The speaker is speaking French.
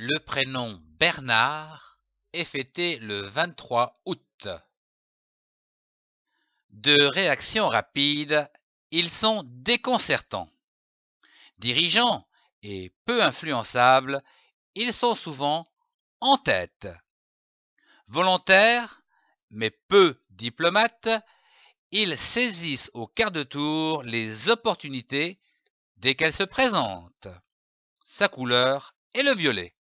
Le prénom Bernard est fêté le 23 août. De réaction rapide, ils sont déconcertants. Dirigeants et peu influençables, ils sont souvent en tête. Volontaires, mais peu diplomates, ils saisissent au quart de tour les opportunités dès qu'elles se présentent. Sa couleur est le violet.